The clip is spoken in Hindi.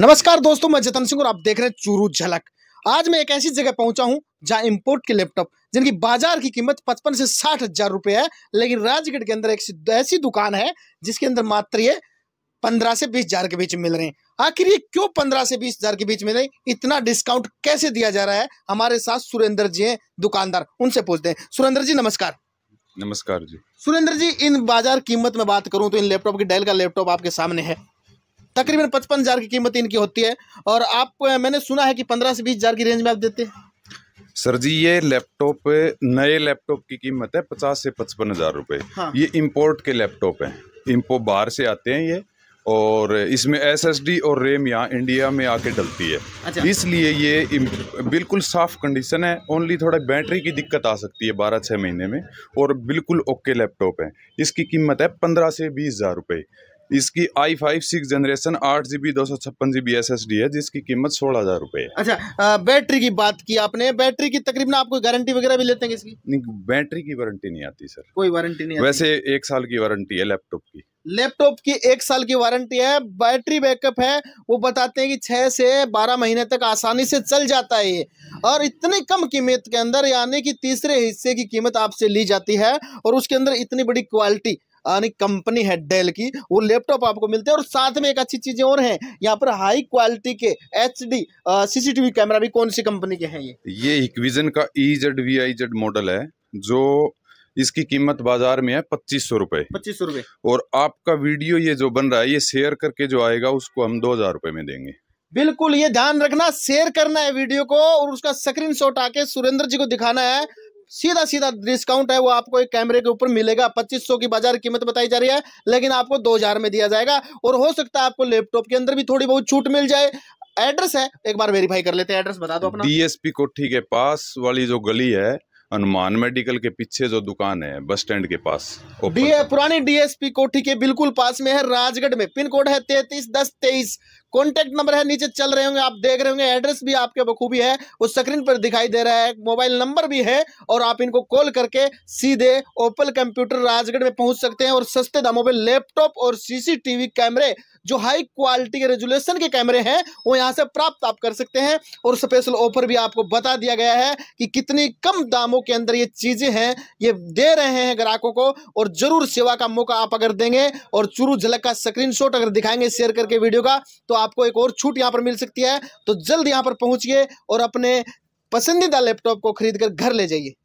नमस्कार दोस्तों मैं जतन सिंह और आप देख रहे हैं चूरू झलक आज मैं एक ऐसी जगह पहुंचा हूं जहां इंपोर्ट के लैपटॉप जिनकी बाजार की कीमत पचपन से साठ हजार रुपए है लेकिन राजगढ़ के अंदर एक ऐसी दुकान है जिसके अंदर मात्र ये पंद्रह से बीस हजार के बीच मिल रहे हैं आखिर ये क्यों पंद्रह से बीस हजार के बीच मिल रहे हैं इतना डिस्काउंट कैसे दिया जा रहा है हमारे साथ सुरेंद्र जी हैं दुकानदार उनसे पूछते हैं सुरेंद्र जी नमस्कार नमस्कार जी सुरेंद्र जी इन बाजार कीमत में बात करूं तो इन लैपटॉप की डेल का लैपटॉप आपके सामने है तकरीबन पचपन हज़ार की कीमत इनकी होती है और आप मैंने सुना है कि पंद्रह से बीस हज़ार की रेंज में आप देते हैं सर जी ये लैपटॉप नए लैपटॉप की कीमत है पचास से पचपन हज़ार रुपये हाँ। ये इम्पोर्ट के लैपटॉप हैं इम्पो बाहर से आते हैं ये और इसमें एसएसडी और रेम यहाँ इंडिया में आके डलती है अच्छा। इसलिए ये बिल्कुल साफ कंडीशन है ओनली थोड़ा बैटरी की दिक्कत आ सकती है बारह छः महीने में और बिल्कुल ओके लैपटॉप है इसकी कीमत है पंद्रह से बीस हज़ार रुपये इसकी आई फाइव सिक्स जनरेशन आठ जी बी दो सौ छप्पन G B S S D है जिसकी कीमत सोलह हजार रूपए अच्छा आ, बैटरी की बात की आपने बैटरी की तकरीबन आपको गारंटी वगैरह भी लेते हैं इसकी नहीं बैटरी की वारंटी नहीं आती सर कोई वारंटी नहीं वैसे एक साल की वारंटी है लैपटॉप की लैपटॉप की एक साल की वारंटी है बैटरी बैकअप है वो बताते हैं कि छह से बारह महीने तक आसानी से चल जाता है ये और इतनी कम कीमत के अंदर यानी कि तीसरे हिस्से की कीमत आपसे ली जाती है और उसके अंदर इतनी बड़ी क्वालिटी यानी कंपनी है डेल की वो लैपटॉप आपको मिलते हैं और साथ में एक अच्छी चीजें और है यहाँ पर हाई क्वालिटी के एच डी सीसीटीवी कैमरा भी कौन सी कंपनी के हैं ये ये इक्विजन का E Z V I Z model है जो इसकी कीमत बाजार में है पच्चीस सौ रुपए पच्चीस सौ रुपए और आपका वीडियो ये जो बन रहा है ये शेयर करके जो आएगा उसको हम दो हजार रुपए में देंगे बिल्कुल ये ध्यान रखना शेयर करना है वीडियो को और उसका स्क्रीन शॉट आके सुरेंद्र जी को दिखाना है सीधा सीधा डिस्काउंट है वो आपको एक कैमरे के ऊपर मिलेगा 2500 की बाजार कीमत बताई जा रही है लेकिन आपको 2000 में दिया जाएगा और हो सकता है आपको लैपटॉप के अंदर भी थोड़ी बहुत छूट मिल जाए एड्रेस है एक बार वेरीफाई कर लेते हैं एड्रेस बता दो अपना डीएसपी कोठी के पास वाली जो गली है हनुमान मेडिकल के पीछे जो दुकान है बस स्टैंड के पास डी पुरानी डीएसपी कोठी के बिल्कुल पास में है राजगढ़ में पिन कोड है तैतीस दस तेईस कॉन्टैक्ट नंबर है नीचे चल रहे होंगे आप देख रहे होंगे एड्रेस भी आपके बखूबी है वो स्क्रीन पर दिखाई दे रहा है मोबाइल नंबर भी है और आप इनको कॉल करके सीधे ओपल कंप्यूटर राजगढ़ में पहुंच सकते हैं और सस्ते दामों पर लैपटॉप और सीसीटीवी कैमरे जो हाई क्वालिटी के रेजुलेशन के कैमरे हैं वो यहाँ से प्राप्त आप कर सकते हैं और स्पेशल ऑफर भी आपको बता दिया गया है कि कितनी कम दामों के अंदर ये चीज़ें हैं ये दे रहे हैं ग्राहकों को और ज़रूर सेवा का मौका आप अगर देंगे और चुरू झलक का स्क्रीनशॉट अगर दिखाएंगे शेयर करके वीडियो का तो आपको एक और छूट यहाँ पर मिल सकती है तो जल्द यहाँ पर पहुँचिए और अपने पसंदीदा लैपटॉप को खरीद कर घर ले जाइए